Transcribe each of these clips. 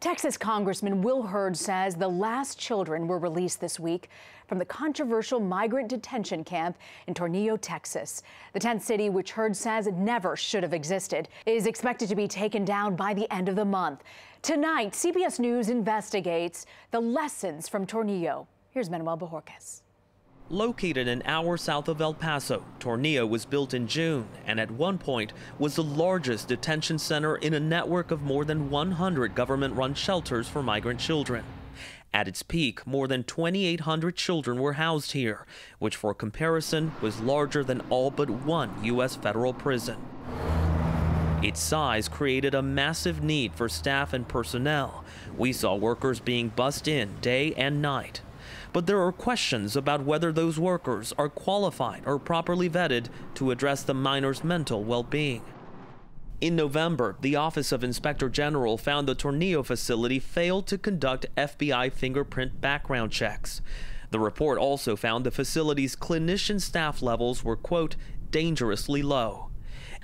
Texas Congressman Will Hurd says the last children were released this week from the controversial migrant detention camp in Tornillo, Texas. The tent city, which Hurd says never should have existed, is expected to be taken down by the end of the month. Tonight, CBS News investigates the lessons from Tornillo. Here's Manuel Bajorquez. Located an hour south of El Paso, Tornillo was built in June and at one point was the largest detention center in a network of more than 100 government run shelters for migrant children. At its peak, more than 2,800 children were housed here, which for comparison was larger than all but one U.S. federal prison. Its size created a massive need for staff and personnel. We saw workers being bussed in day and night but there are questions about whether those workers are qualified or properly vetted to address the miners' mental well being. In November, the Office of Inspector General found the Tornillo facility failed to conduct FBI fingerprint background checks. The report also found the facility's clinician staff levels were, quote, dangerously low.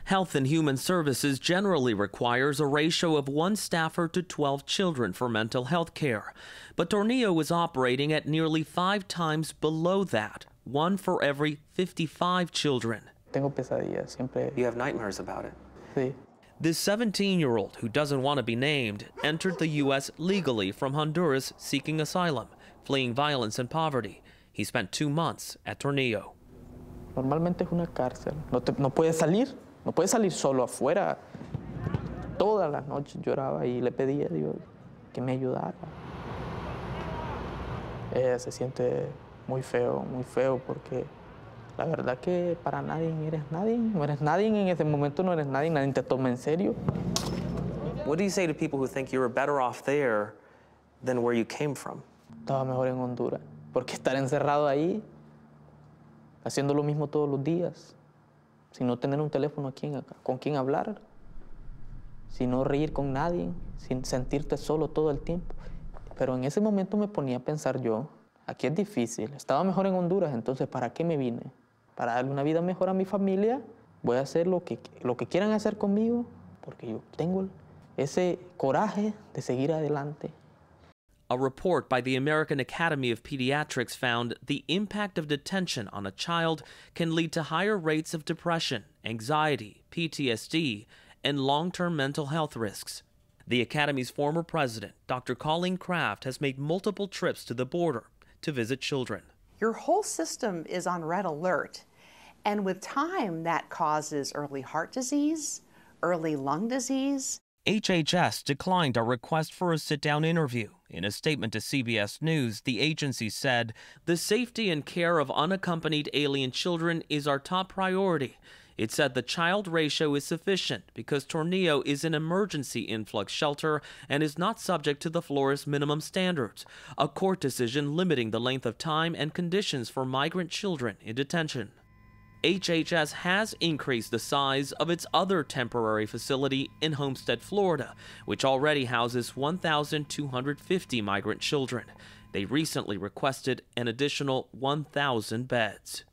Health and Human Services generally requires a ratio of one staffer to 12 children for mental health care, but Tornillo is operating at nearly five times below that, one for every 55 children. You have nightmares about it. This 17 year old, who doesn't want to be named, entered the U.S. legally from Honduras seeking asylum, fleeing violence and poverty. He spent two months at Tornillo. Normalmente es una cárcel. No, te, no puedes salir. No puedes salir solo afuera. Todas las noches lloraba y le pedía a Dios que me ayudara. se siente muy feo, muy feo, porque la verdad que para nadie eres nadie. No eres nadie en ese momento, no eres nadie, nadie te toma en serio. What do you say to people who think you were better off there than where you Estaba mejor en Honduras, porque estar encerrado ahí, haciendo lo mismo todos los días, sin tener un teléfono aquí con quien hablar, Sin reír con nadie, sin sentirte solo todo el tiempo. Pero en ese momento me ponía a pensar yo, aquí es difícil, estaba mejor en Honduras, entonces ¿para qué me vine? Para darle una vida mejor a mi familia, voy a hacer lo que, lo que quieran hacer conmigo, porque yo tengo ese coraje de seguir adelante, A report by the American Academy of Pediatrics found the impact of detention on a child can lead to higher rates of depression, anxiety, PTSD, and long term mental health risks. The Academy's former president, Dr. Colleen Kraft, has made multiple trips to the border to visit children. Your whole system is on red alert, and with time, that causes early heart disease, early lung disease. HHS declined our request for a sit down interview. In a statement to CBS News, the agency said The safety and care of unaccompanied alien children is our top priority. It said the child ratio is sufficient because Tornillo is an emergency influx shelter and is not subject to the Flores minimum standards, a court decision limiting the length of time and conditions for migrant children in detention. HHS has increased the size of its other temporary facility in Homestead, Florida, which already houses 1,250 migrant children. They recently requested an additional 1,000 beds.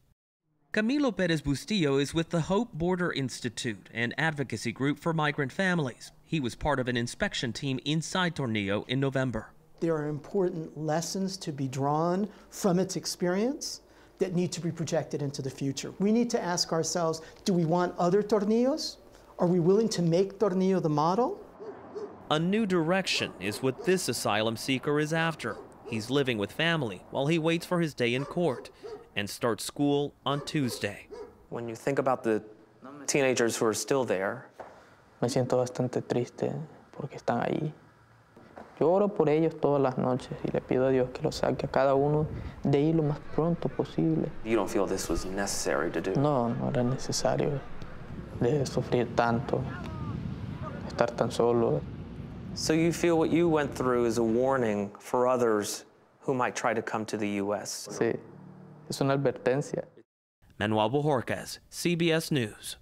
Camilo Perez Bustillo is with the Hope Border Institute, an advocacy group for migrant families. He was part of an inspection team inside Tornillo in November. There are important lessons to be drawn from its experience that need to be projected into the future. We need to ask ourselves, do we want other tornillos? Are we willing to make tornillo the model? A new direction is what this asylum seeker is after. He's living with family while he waits for his day in court and starts school on Tuesday. When you think about the teenagers who are still there, me siento bastante triste porque están ahí. Yo oro por ellos todas las noches y le pido a Dios que los saque a cada uno de ahí lo más pronto posible. You don't feel this was necessary to No, no era necesario de sufrir tanto, estar tan solo. So you feel what you went through is a warning for others who might try to come to the U.S. Sí, es una advertencia. Manuel Bojorquez, CBS News.